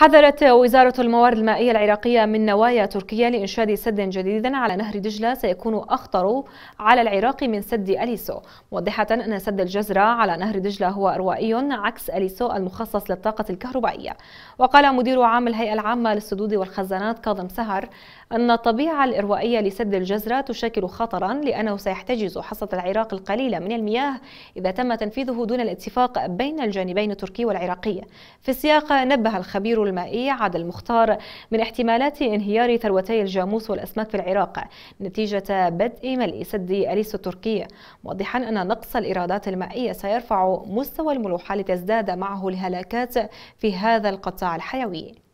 حذرت وزارة الموارد المائية العراقية من نوايا تركيا لإنشاد سد جديد على نهر دجلة سيكون أخطر على العراق من سد أليسو موضحة أن سد الجزرة على نهر دجلة هو أروائي عكس أليسو المخصص للطاقة الكهربائية وقال مدير عام الهيئة العامة للسدود والخزانات كاظم سهر أن الطبيعة الإروائية لسد الجزرة تشكل خطرا لأنه سيحتجز حصة العراق القليلة من المياه إذا تم تنفيذه دون الاتفاق بين الجانبين التركي والعراقي في السياق نبه الخبير المائية عاد المختار من احتمالات انهيار ثروتي الجاموس والأسماك في العراق نتيجة بدء ملء سد أليس التركي موضحا أن نقص الإيرادات المائية سيرفع مستوى الملوحة لتزداد معه الهلاكات في هذا القطاع الحيوي